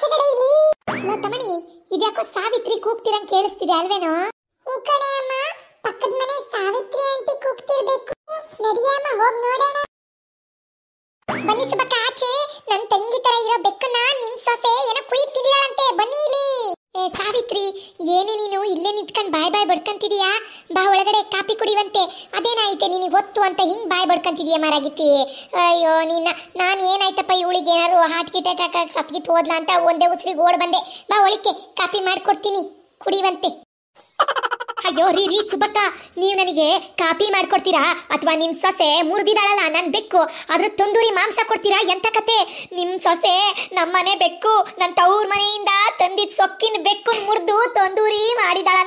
ಸುಬಕ ಇಲ್ಲಿ ಇದ್ಯಾಕೋ ಸಾವಿತ್ರಿ ಕೂಗ್ತಿರಂಗ್ ಕೇಳಿಸ್ತಿದೆ ಅಲ್ವೇನೋ ಹೂ ಅಮ್ಮ ಪಕ್ಕದ ಮನೆ ಸಾವಿತ್ರಿ ಆಂಟಿ ಕೂಗ್ತಿರ್ಬೇಕು ನಡಿಯಮ್ಮ ಹೋಗ್ ನೋಡೋಣ ಬನ್ನಿ ಸುಬಕ ಆಚೆ ನನ್ ತಂಗಿ ತರ ಇರೋ ಬೆಕ್ಕನ ನಿಮ್ ಸೊಸೆ ಏನೋ ಕುಯ್ತಿದೀಯಂತೆ ಬನ್ನಿ ಇಲ್ಲಿ ಏ ಸಾವಿತ್ರಿ ಏನೇ ನೀನು ಇಲ್ಲೇ ನಿಂತ್ಕೊಂಡ್ ಬಾಯ್ ಬಾಯ್ ಬಡ್ಕಂತಿದೀಯಾ ಹೊರಗಡೆ ಕಾಪಿ ಕುಡಿವಂತೆ ಅದೇನಾಯ್ತೆ ನಿನಗೆ ಗೊತ್ತು ಅಂತ ಹಿಂಗೆ ಬಾಯ್ ಬಡ್ಕಂತಿದೀಯ ಮಾರಾಗಿತ್ತಿ ಅಯ್ಯೋ ನಿನ್ನ ನಾನು ಏನಾಯ್ತಪ್ಪ ಇವಳಿಗೆ ಹಾರ್ಟ್ ಹಾಟ್ ಅಟ್ಯಾಕ್ ಆಗಿ ಸತ್ಗಿತ್ತು ಹೋದ್ಲ ಅಂತ ಒಂದೇ ಉಸಿರಿಗೆ ಓಡ್ ಬಂದೆ ಬಾ ಒಳಿಕೆ ಕಾಪಿ ಮಾಡ್ಕೊಡ್ತೀನಿ ಕುಡಿವಂತೆ ಅಯ್ಯೋ ರೀ ರೀ ಸುಬ್ಬಕ್ಕ ನೀವು ನನಗೆ ಕಾಪಿ ಮಾಡ್ಕೊಡ್ತೀರಾ ಅಥವಾ ನಿಮ್ಮ ಸೊಸೆ ಮುರಿದಿದ್ದಾಳಲ್ಲ ನನ್ನ ಬೆಕ್ಕು ಅದ್ರ ತಂದೂರಿ ಮಾಂಸ ಕೊಡ್ತೀರಾ ಎಂತ ಕತೆ ನಿಮ್ಮ ಸೊಸೆ ನಮ್ಮನೆ ಬೆಕ್ಕು ನನ್ನ ತವ್ರ ಮನೆಯಿಂದ ತಂದಿದ್ದ ಸೊಕ್ಕಿನ ಬೆಕ್ಕು ಮುರಿದು ತಂದೂರಿ ಮಾಡಿದಾಳ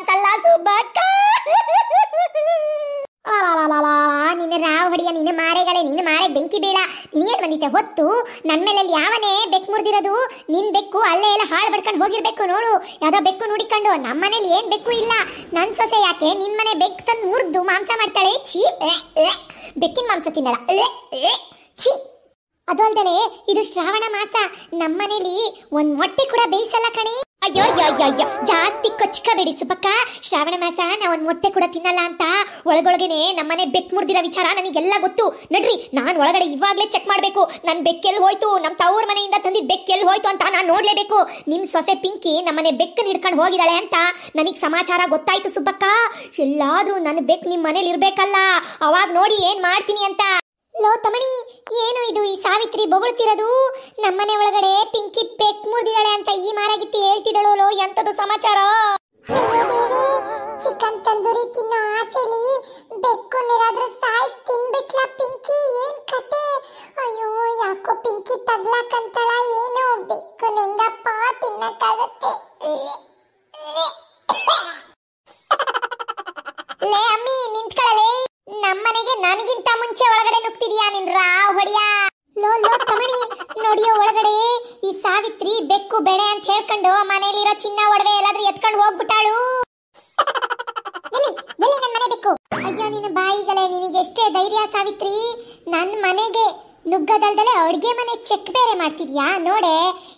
ನಿನ್ನ ಮಾರೆಗಳೇ ನಿನ್ನ ಮಾರೆ ಬೆಂಕಿ ಬೀಳ ನೀನೇನು ಬಂದಿತ್ತೆ ಹೊತ್ತು ನನ್ನ ಮೇಲೆ ಯಾವನೇ ಬೆಕ್ಕು ಮುರಿದಿರೋದು ನಿನ್ ಬೆಕ್ಕು ಅಲ್ಲೇ ಎಲ್ಲ ಹಾಳು ಬಡ್ಕೊಂಡು ಹೋಗಿರ್ಬೇಕು ನೋಡು ಯಾವ್ದೋ ಬೆಕ್ಕು ನೋಡಿಕೊಂಡು ನಮ್ಮ ಮನೇಲಿ ಏನು ಬೆಕ್ಕು ಇಲ್ಲ ನನ್ನ ಸೊಸೆ ಯಾಕೆ ನಿನ್ ಮನೆ ಬೆಕ್ಕು ತಂದು ಮುರಿದು ಮಾಂಸ ಮಾಡ್ತಾಳೆ ಛೀ ಬೆಕ್ಕಿನ ಮಾಂಸ ತಿನ್ನಲ್ಲ ಛೀ ಅದಲ್ದಲೆ ಇದು ಶ್ರಾವಣ ಮಾಸ ನಮ್ಮನೇಲಿ ಒಂದ್ ಮೊಟ್ಟೆ ಕೂಡ ಬೇಯಿಸಲ್ಲ ಕಣೆ ಅಯ್ಯೋ ಅಯ್ಯೋ ಅಯ್ಯೋ ಅಯ್ಯೋ ಜಾಸ್ತಿ ಕೊಚ್ಕಬೇಡಿ ಸುಬ್ಬಕ್ಕ ಶ್ರಾವಣ ಮಾಸ ನಾ ಒಂದು ಮೊಟ್ಟೆ ಕೂಡ ತಿನ್ನಲ್ಲ ಅಂತ ಒಳಗೊಳಗೇನೆ ನಮ್ಮನೆ ಬೆಕ್ ಮುರಿದಿರೋ ವಿಚಾರ ನನಗೆಲ್ಲ ಗೊತ್ತು ನಡ್ರಿ ನಾನು ಒಳಗಡೆ ಇವಾಗಲೇ ಚೆಕ್ ಮಾಡಬೇಕು ನನ್ನ ಎಲ್ ಹೋಯ್ತು ನಮ್ಮ ತವ್ರ ಮನೆಯಿಂದ ತಂದಿದ್ದ ಎಲ್ ಹೋಯ್ತು ಅಂತ ನಾನು ನೋಡಲೇಬೇಕು ನಿಮ್ಮ ಸೊಸೆ ಪಿಂಕಿ ನಮ್ಮನೆ ಬೆಕ್ಕನ್ನ ಹಿಡ್ಕೊಂಡು ಹೋಗಿದ್ದಾಳೆ ಅಂತ ನನಗೆ ಸಮಾಚಾರ ಗೊತ್ತಾಯ್ತು ಸುಬ್ಬಕ್ಕ ಎಲ್ಲಾದ್ರೂ ನನ್ನ ಬೆಕ್ ನಿಮ್ಮ ಮನೇಲಿ ಇರಬೇಕಲ್ಲ ಅವಾಗ ನೋಡಿ ಏನು ಮಾಡ್ತೀನಿ ಅಂತ ಲೋ ತಮಣಿ ಸಾವಿತ್ರಿ ಬೊಗಳ್ತಿರೋದು ನಮ್ಮನೆ ಒಳಗಡೆ ಪಿಂಕಿ ಪೆಕ್ ಮುರಿದಿದ್ದಾಳೆ ಅಂತ ಈ ಮಾರಾಗಿತ್ತಿ ಹೇಳ್ತಿದಳೋ ಎಂತದು ಸಮಾಚಾರ ಚಿಕನ್ ತಂದೂರಿ ತಿನ್ನೋ ಆಸೆಲಿ ಬೆಕ್ಕು ನಿರಾದ್ರೂ ಸಾಯ್ಸ್ ತಿನ್ಬಿಟ್ಲ ಪಿಂಕಿ ಏನ್ ಕತೆ ಅಯ್ಯೋ ಯಾಕೋ ಪಿಂಕಿ ತಗ್ಲಾಕಂತಾಳ ಬೆಕ್ಕು ಬೆಳೆ ಅಂತ ಹೇಳ್ಕೊಂಡು ಮನೆಯಲ್ಲಿರೋ ಚಿನ್ನ ಒಡವೆ ಎಲ್ಲಾದ್ರೂ ಎತ್ಕೊಂಡು ಹೋಗ್ಬಿಟ್ಟಾಳು ನನ್ನ ಮನೆ ಅಯ್ಯೋ ನಿನ್ನ ಬಾಯಿಗಳೇ ನಿನಗೆ ಎಷ್ಟೇ ಧೈರ್ಯ ಸಾವಿತ್ರಿ ನನ್ನ ಮನೆಗೆ ನುಗ್ಗದಲ್ದಲೆ ಅಡುಗೆ ಮನೆ ಚೆಕ್ ಬೇರೆ ಮಾಡ್ತಿದ್ಯಾ ನೋಡೆ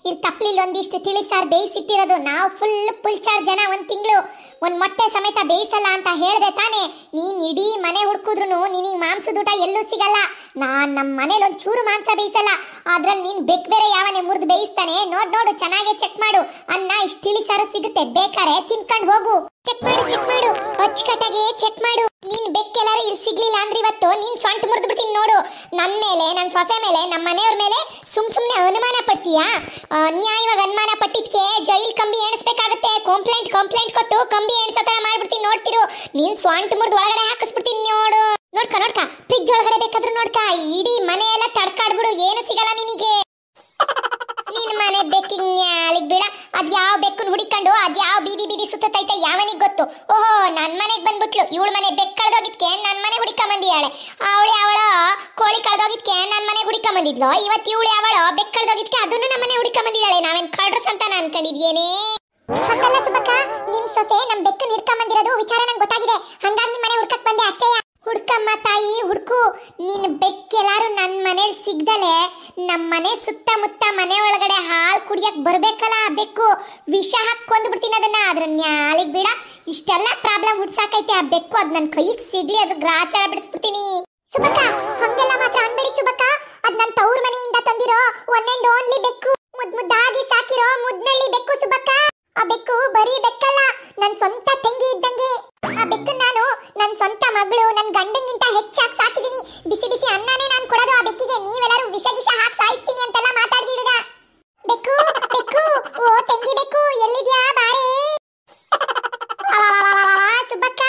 ಇಲ್ಲಿ ತಪ್ಪಲಿಲ್ಲ ಒಂದಿಷ್ಟು ತಿಳಿಸಾರು ಬೇಯಿಸಿಟ್ಟಿರೋದು ನಾವು ಫುಲ್ ಪುಲ್ಚಾರ್ ಜನ ಒಂದು ತಿಂಗಳು ಒಂದು ಮೊಟ್ಟೆ ಸಮೇತ ಬೇಯಿಸಲ್ಲ ಅಂತ ಹೇಳಿದೆ ತಾನೆ ನೀನು ಇಡೀ ಮನೆ ಹುಡ್ಕಿದ್ರು ನಿನಗೆ ಊಟ ಎಲ್ಲೂ ಸಿಗಲ್ಲ ನಾನು ನಮ್ಮ ಮನೇಲಿ ಒಂದು ಚೂರು ಮಾಂಸ ಬೇಯಿಸಲ್ಲ ಅದ್ರಲ್ಲಿ ನೀನು ಬೆಕ್ ಬೇರೆ ಯಾವನೇ ಮುರಿದು ಬೇಯಿಸ್ತಾನೆ ನೋಡ್ ನೋಡು ಚೆನ್ನಾಗೆ ಚೆಕ್ ಮಾಡು ಅನ್ನ ಇಷ್ಟು ತಿಳಿಸಾರು ಸಿಗುತ್ತೆ ಬೇಕಾರೆ ತಿನ್ಕೊಂಡು ಹೋಗು ಚೆಕ್ ಮಾಡು ಚೆಕ್ ಮಾಡು ಅಚ್ಚುಕಟ್ಟಾಗಿ ಚೆಕ್ ಮಾಡು ನೀನ್ ಬೆಕ್ಕೆಲ್ಲಾರು ಇಲ್ಲಿ ಸಿಗ್ಲಿಲ್ಲ ಅಂದ್ರೆ ಇವತ್ತು ನೀನ್ ಸೊಂಟ ಮುರಿದು ಬಿಡ್ತೀನಿ ನೋಡು ನನ್ ಮೇಲೆ ನನ್ನ ಸೊಸೆ ಮೇಲೆ ನಮ್ಮ ಮನೆಯವ್ರ ಮೇಲೆ ಸುಮ್ ಸುಮ್ನೆ ಅನುಮಾನ ಪಡ್ತೀಯಾ ನ್ಯಾಯವಾಗಿ ಅನುಮಾನ ಪಟ್ಟಿದ್ಕೆ ಜೈಲ್ ಕಂಬಿ ಎಣಿಸ್ಬೇಕಾಗತ್ತೆ ಕಂಪ್ಲೇಂಟ್ ಕಂಪ್ಲೇಂಟ್ ಕೊಟ್ಟು ಕಂಬಿ ಎಣಿಸೋ ತರ ಮಾಡ್ಬಿಡ್ತೀನಿ ನೋಡ್ತಿರು ನೀನ್ ಸೊಂಟ ಮುರಿದು ಒಳಗಡೆ ಹಾಕಿಸ್ಬಿಡ್ತೀನಿ ನೋಡು ನೋಡ್ಕ ನೋಡ್ಕ ಫ್ರಿಜ್ ಒಳಗಡೆ ಬೇಕಾದ್ರೂ ನೋಡ್ಕ ಇಡೀ ಮನೆ ಎಲ್ಲ ತಡ್ಕಾಡ್ಬಿಡು ಏನು ಸಿಗಲ್ಲ ನಿನಗೆ ಮನೆ ಬೆಕ್ಕಿಂಗ್ ನ್ಯಾಳಿಗ್ ಅದ್ ಯಾವ ಬೆಕ್ಕನ್ ಹುಡಿಕೊಂಡು ಅದ್ ಯಾವ ಬೀದಿ ಬೀದಿ ಸುತ್ತತೈತೆ ಯಾವನಿಗ್ ಗೊತ್ತು ಓಹೋ ನನ್ ಮನೆಗ್ ಬಂದ್ಬಿಟ್ಲು ಇವಳ ಮನೆ ಬೆಕ್ ಕಳ್ದೋಗಿದ್ಕೆ ನನ್ ಮನೆ ಹುಡಿಕ ಬಂದಿದ್ದಾಳೆ ಅವಳು ಯಾವಳ ಕೋಳಿ ಕಳ್ದೋಗಿದ್ಕೆ ನನ್ ಮನೆ ಹುಡಿಕ ಬಂದಿದ್ಲು ಇವತ್ ಇವಳು ಯಾವಳ ಬೆಕ್ ಕಳ್ದೋಗಿದ್ಕೆ ಅದನ್ನು ನಮ್ಮ ಮನೆ ಹುಡಿಕ ಬಂದಿದ್ದಾಳೆ ನಾವೇನ್ ಕಳ್ರಸ್ ಅಂತ ನಾನು ಅನ್ಕೊಂಡಿದ್ಯೇನೆ ಹಂಗಲ್ಲ ಸುಬ್ಬಕ್ಕ ನಿಮ್ ಸೊಸೆ ನಮ್ ಬೆಕ್ಕನ್ ಹಿಡ್ಕೊಂಡ್ ಬಂದಿರೋದು ವಿಚಾರ ನಂಗೆ ಗೊತ್ತಾಗಿದೆ ಹಂಗಾಗಿ ಮನೆ ಹುಡ್ಕಕ್ ಬಂದೆ ಅಷ್ಟೇ ಹುಡ್ಕಮ್ಮ ತಾಯಿ ಹುಡ್ಕು ನೀನು ಬೆಕ್ಕೆಲ್ಲಾರು ನನ್ನ ಮನೇಲಿ ಸಿಗ್ದಲೆ ನಮ್ಮ ಮನೆ ಸುತ್ತಮುತ್ತ ಮನೆ ಒಳಗಡೆ ಹಾಲು ಕುಡಿಯಕ್ಕೆ ಬರಬೇಕಲ್ಲ ಬೆಕ್ಕು ವಿಷ ಹಾಕಿ ಕೊಂದ್ಬಿಡ್ತೀನಿ ಅದನ್ನ ಅದ್ರ ನ್ಯಾಲಿಗೆ ಬಿಡ ಇಷ್ಟೆಲ್ಲ ಪ್ರಾಬ್ಲಮ್ ಹುಡ್ಸಾಕೈತೆ ಆ ಬೆಕ್ಕು ಅದು ನನ್ನ ಕೈಗೆ ಸಿಗ್ಲಿ ಅದ್ರ ಗ್ರಾಚಾರ ಬಿಡಿಸ್ಬಿಡ್ತೀನಿ ಸುಬಕ ಹಂಗೆಲ್ಲ ಮಾತ್ರ ಅನ್ಬೇಡಿ ಸುಬಕ ಅದು ನನ್ನ ತವ್ರ ಮನೆಯಿಂದ ತಂದಿರೋ ಒನ್ ಅಂಡ್ ಓನ್ಲಿ ಬೆಕ್ಕು ಮುದ್ ಮುದ್ದಾಗಿ ಸಾಕಿರೋ ಮುದ್ನಳ್ಳಿ ಬೆಕ್ಕು ಸುಬಕ ಆ ಬೆಕ್ಕು ಬರೀ ಬೆಕ್ಕಲ್ಲ ನನ್ ಸ್ವಂತ ತಂಗಿ ಇದ್ದಂಗೆ ಆ ಬೆಕ್ಕನ್ ನಾನು ನನ್ ಸ್ವಂತ ಮಗಳು ನನ್ ಗಂಡನ್ಗಿಂತ ಹೆಚ್ಚಾಗಿ ಸಾಕಿದೀನಿ ಬಿಸಿ ಬಿಸಿ ಅನ್ನನೇ ನಾನು ಕೊಡೋದು ಆ ಬೆಕ್ಕಿಗೆ ನೀವೆಲ್ಲರೂ ವಿಷ ಗಿಷ ಹಾಕಿ ಸಾಯಿಸ್ತೀನಿ ಅಂತೆಲ್ಲ ಮಾತಾಡ್ದಿರ ಬೆಕ್ಕು ಬೆಕ್ಕು ಓ ತಂಗಿ ಬೆಕ್ಕು ಎಲ್ಲಿದ್ಯಾ ಬಾರೇ ಸುಬ್ಬಕ್ಕ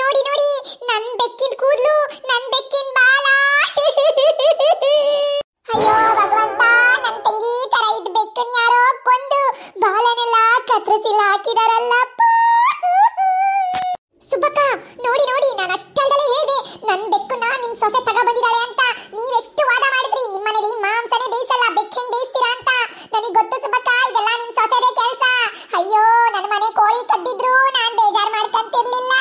ನೋಡಿ ನೋಡಿ ನನ್ ಬೆಕ್ಕಿನ ಕೂದ್ಲು ನನ್ ಬೆಕ್ಕಿನ ಬಾಲ ಅಯ್ಯೋ ಭಗವಂತ ನನ್ ತಂಗಿ ತರ ಇದ್ ಬೆಕ್ಕನ್ ಯಾರೋ ಕೊಂದು ಬಾಲನೆಲ್ಲ ಕತ್ರಸಿಲ್ ಹಾಕಿದಾರಲ್ಲ ಮಾಡಿದ್ರು ನಾನ್ ಬೇಜಾರ್ ಮಾಡ್ಕಂತಿರ್ಲಿಲ್ಲ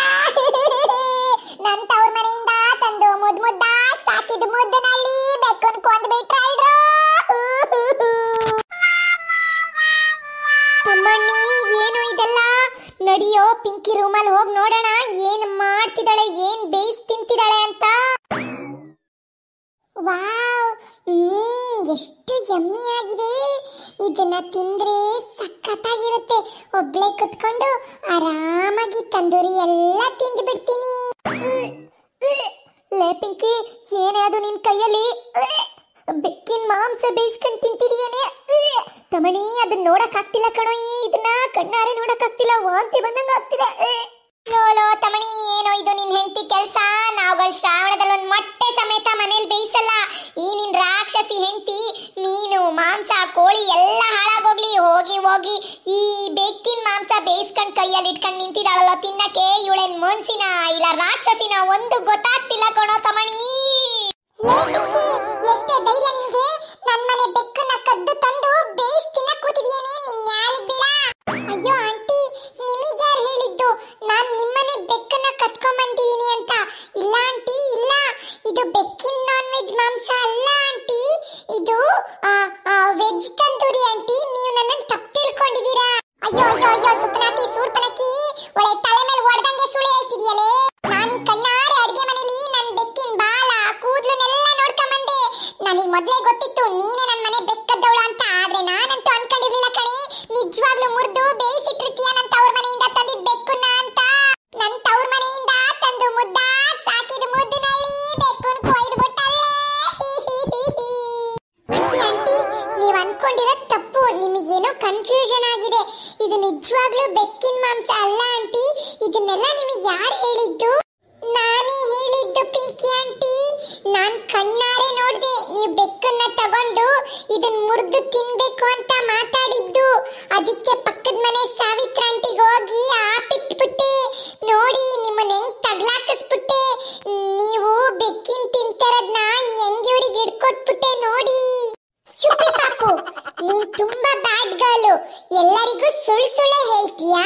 ನನ್ ತವ್ರ ಮನೆಯಿಂದ ತಂದು ಮುದ್ ಮುದ್ದಾಗ್ ಸಾಕಿದ ಮುದ್ದನಲ್ಲಿ ಬೆಕ್ಕನ್ ಕೊಂದ್ ಬಿಟ್ರಲ್ರು ತಮ್ಮಣ್ಣಿ ಏನು ಇದೆಲ್ಲ ನಡಿಯೋ ಪಿಂಕಿ ರೂಮಲ್ಲಿ ಹೋಗಿ ನೋಡೋಣ ಏನ್ ಮಾಡ್ತಿದ್ದಾಳೆ ಏನ್ ಬೇಯಿಸ್ ತಿಂತಿದ್ದಾಳೆ ಅಂತ ವಾವ್ ಎಷ್ಟು ಯಮ್ಮಿ ಆಗಿದೆ ಇದನ್ನ ತಿಂದ್ರೆ ಸಖತ್ತಾಗಿರುತ್ತೆ ಒಬ್ಳೆ ಕುತ್ಕೊಂಡು ಆರಾಮಾಗಿ ತಂದೂರಿ ಎಲ್ಲ ತಿಂದು ಬಿಡ್ತೀನಿ ಲೇ ಪಿಂಕಿ ಏನೇ ಅದು ನಿನ್ ಕೈಯಲ್ಲಿ ಬೆಕ್ಕಿನ ಮಾಂಸ ಬೇಯಿಸ್ಕೊಂಡು ತಿಂತಿದೀಯೇನೆ ತಮಣಿ ಅದನ್ನ ನೋಡಕ್ ಆಗ್ತಿಲ್ಲ ಕಣೋ ಇದನ್ನ ಕಣ್ಣಾರೆ ನೋಡಕ್ ಆಗ್ತಿಲ್ಲ ವಾಂತಿ ಬಂದಂಗ ಆಗ್ತಿದೆ ಲೋಲೋ ತಮಣಿ ಏನೋ ಇದು ನಿನ್ ಹೆಂಡತಿ ಕೆಲಸ ನಾವುಗಳು ಶ್ರಾವಣದಲ್ಲಿ ಒಂದು ಮೊಟ್ಟೆ ಸಮೇತ ಮನೇಲಿ ಬೇಯಿಸಲ್ಲ ಈ ನಿನ್ ರಾಕ್ಷಸಿ ಹೆಂಡತಿ ಮೀನು ಮಾಂಸ ಕೋಳಿ ಎಲ್ಲ ಹಾಳಾಗೋಗ್ಲಿ ಹೋಗಿ ಹೋಗಿ ಈ ಬೆಕ್ಕಿನ ಮಾಂಸ ಬೇಯಿಸ್ಕೊಂಡು ಕೈಯಲ್ಲಿ ಇಟ್ಕೊಂಡು ನಿಂತಿದ್ದಾಳಲ್ಲ ತಿನ್ನಕ್ಕೆ ಇವಳೇನ್ ಮನ್ಸಿನ ಇಲ್ಲ ರಾಕ್ಷಸಿನ ಒಂದು ಗೊತ್ತಾಗ್ತಿಲ್ಲ ಕಣೋ ತಮಣಿ ಎಷ್ಟೇ ಧೈರ್ಯ ನಿನಗೆ ಸಂತೂರಿ ಆಂಟಿ ನೀವು ನನ್ನನ್ನು ತಪ್ಪು ತಿಳ್ಕೊಂಡಿದ್ದೀರಾ ಅಯ್ಯೋ ಅಯ್ಯೋ ಅಯ್ಯೋ ಸುಪ್ನಾತಿ ಸೂರ್ಪನಕಿ ಒಳ್ಳೆ ತಲೆ ಮೇಲೆ ಒಡೆದಂಗೆ ಸುಳಿ ಹೇಳ್ತಿದೀಯಲೇ ನಾನು ಈ ಕಣ್ಣಾರೆ ಅಡಿಗೆ ಮನೇಲಿ ನನ್ನ ಬೆಕ್ಕಿನ ಬಾಲ ಕೂದಲನ್ನೆಲ್ಲ ನೋಡ್ಕೊಂಬಂದೆ ನನಗೆ ಮೊದಲೇ ಗೊತ್ತಿತ್ತು ನೀನೇ ನನ್ನ ಮನೆ ಬೆಕ್ಕದ್ದವಳು ಅಂತ ಆದ್ರೆ ನಾನಂತೂ ಅನ್ಕೊಂಡಿರ್ಲಿಲ್ಲ ಕಣೆ ನಿಜವಾಗ್ಲೂ ಮುರಿದು ಬೇಯಿಸಿ ಐಟಮ್ಸ್ ಅಲ್ಲ ಆಂಟಿ ಇದನ್ನೆಲ್ಲ ನಿಮಗೆ ಯಾರು ಹೇಳಿದ್ದು ನಾನೇ ಹೇಳಿದ್ದು ಪಿಂಕಿ ಆಂಟಿ ನಾನ್ ಕಣ್ಣಾರೆ ನೋಡಿದೆ ನೀವು ಬೆಕ್ಕನ್ನ ತಗೊಂಡು ಇದನ್ ಮುರಿದು ತಿನ್ಬೇಕು ಅಂತ ಮಾತಾಡಿದ್ದು ಅದಕ್ಕೆ ಪಕ್ಕದ ಮನೆ ಸಾವಿತ್ರ ಆಂಟಿಗೆ ಹೋಗಿ ಆಪಿಟ್ಬಿಟ್ಟೆ ನೋಡಿ ನಿಮ್ಮನ್ನ ಹೆಂಗ್ ತಗ್ಲಾಕಿಸ್ಬಿಟ್ಟೆ ನೀವು ಬೆಕ್ಕಿನ್ ತಿಂತಾರದ್ನ ಹೆಂಗ್ ಇವ್ರಿಗೆ ಹಿಡ್ಕೊಟ್ಬಿಟ್ಟೆ ನೋಡಿ ಚುಪ್ಪಿ ಪಾಪು ನೀನ್ ತುಂಬಾ ಬ್ಯಾಡ್ ಗರ್ಲು ಎಲ್ಲರಿಗೂ ಸುಳ್ಳು ಸುಳ್ಳೆ ಹೇಳ್ತೀಯಾ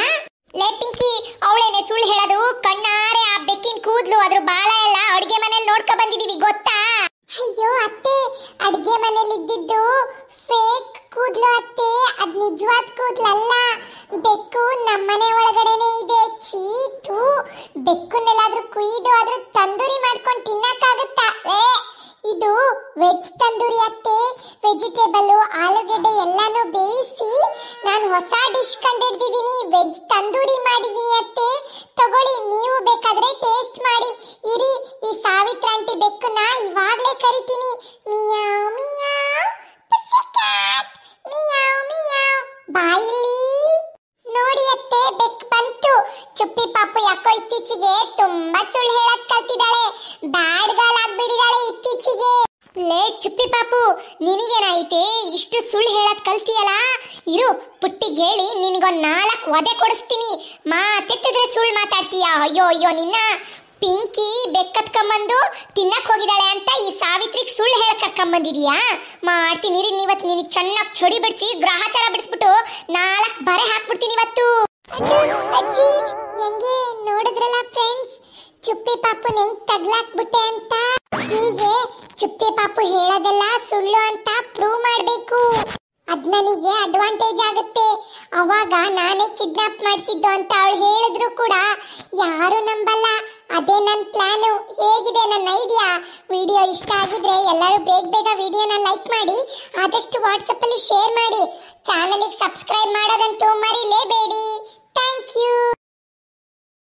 ಲೇ ಪಿಂಕಿ ಅವಳೇನೆ ಸುಳ್ಳು ಹೇಳೋದು ಕಣ್ಣಾರೆ ಆ ಬೆಕ್ಕಿನ ಕೂದ್ಲು ಅದ್ರ ಬಾಳ ಎಲ್ಲ ಅಡುಗೆ ಮನೇಲಿ ನೋಡ್ಕೊ ಬಂದಿದೀವಿ ಗೊತ್ತಾ ಅಯ್ಯೋ ಅತ್ತೆ ಅಡುಗೆ ಮನೇಲಿ ಇದ್ದಿದ್ದು ಫೇಕ್ ಕೂದ್ಲು ಅತ್ತೆ ಅದ್ ನಿಜವಾದ ಕೂದ್ಲಲ್ಲ ಬೆಕ್ಕು ನಮ್ಮನೆ ಒಳಗಡೆನೆ ಇದೆ ಚೀತು ಬೆಕ್ಕನ್ನೆಲ್ಲಾದ್ರೂ ಕುಯ್ದು ಅದ್ರ ತಂದೂರಿ ಮಾಡ್ಕೊಂಡು ತಿನ್ನಕ್ಕಾಗುತ್ತಾ ವೆಜ್ ತಂದೂರಿ ಅತ್ತೆ ವೆಜಿಟೇಬಲ್ ಆಲೂಗೆಡ್ಡೆ ಎಲ್ಲಾನು ಬೇಯಿಸಿ ನಾನು ಹೊಸ ಡಿಶ್ ಕಂಡಿಡ್ದಿದ್ದೀನಿ ವೆಜ್ ತಂದೂರಿ ಮಾಡಿದ್ದೀನಿ ಅತ್ತೆ ತಗೊಳ್ಳಿ ನೀವು ಬೇಕಾದ್ರೆ ಟೇಸ್ಟ್ ಮಾಡಿ ಇರಿ ಈ ಸಾವಿತ್ರಾಂಟಿ ಬೆಕ್ಕನ್ನ ಇವಾಗಲೇ ಕರಿತೀನಿ ಮಿಯಾಮಿ ನಿನಗೇನಾಯ್ತೆ ಇಷ್ಟು ಸುಳ್ಳು ಹೇಳೋದ್ ಕಲ್ತಿಯಲ್ಲ ಇರು ಪುಟ್ಟಿಗೆ ಹೇಳಿ ನಿನಗೊಂದು ನಾಲ್ಕು ವದೆ ಕೊಡಿಸ್ತೀನಿ ಮಾತೆತ್ತಿದ್ರೆ ಸುಳ್ಳು ಮಾತಾಡ್ತೀಯ ಅಯ್ಯೋ ಅಯ್ಯೋ ನಿನ್ನ ಪಿಂಕಿ ಬೆಕ್ಕತ್ಕೊಂಬಂದು ತಿನ್ನಕ್ ಹೋಗಿದ್ದಾಳೆ ಅಂತ ಈ ಸಾವಿತ್ರಿಗೆ ಸುಳ್ಳು ಹೇಳಕ್ಕಂಬಂದಿದೀಯಾ ಮಾಡ್ತೀನಿ ಇವತ್ತು ನಿನಗೆ ಚೆನ್ನಾಗಿ ಚೊಡಿ ಬಿಡಿಸಿ ಗ್ರಹಚಾರ ಬಿಡಿಸ್ಬಿಟ್ಟು ನಾಲ್ಕು ಬರೆ ಹಾಕ್ಬಿಡ್ತೀನಿ ಇವತ್ತು ಅಜ್ಜಿ ಹೆಂಗೆ ನೋಡಿದ್ರಲ್ಲ ಫ್ರೆಂಡ್ಸ್ ಚುಪ್ಪಿ ಪಾಪು ಹೆಂಗ್ ತಗ್ಲಾಕ್ಬಿಟ್ಟೆ ಅಂತ ಹೀಗೆ ಚುಪ್ಪೆ ಪಾಪು ಹೇಳೋದೆಲ್ಲ ಸುಳ್ಳು ಅಂತ ಪ್ರೂವ್ ಮಾಡಬೇಕು ಅದ್ ನನಗೆ ಅಡ್ವಾಂಟೇಜ್ ಆಗುತ್ತೆ ಅವಾಗ ನಾನೇ ಕಿಡ್ನಾಪ್ ಮಾಡಿಸಿದ್ದು ಅಂತ ಅವಳು ಹೇಳಿದ್ರು ಕೂಡ ಯಾರು ನಂಬಲ್ಲ ಅದೇ ನನ್ನ ಪ್ಲಾನು ಹೇಗಿದೆ ನನ್ನ ಐಡಿಯಾ ವಿಡಿಯೋ ಇಷ್ಟ ಆಗಿದ್ರೆ ಎಲ್ಲರೂ ಬೇಗ ಬೇಗ ವಿಡಿಯೋನ ಲೈಕ್ ಮಾಡಿ ಆದಷ್ಟು ವಾಟ್ಸಪ್ಪಲ್ಲಿ ಶೇರ್ ಮಾಡಿ ಚಾನಲಿಗೆ ಸಬ್ಸ್ಕ್ರೈಬ್ ಮಾಡೋದಂತೂ ಮರಿಲೇಬೇಡಿ ಥ್ಯಾಂಕ್ ಯು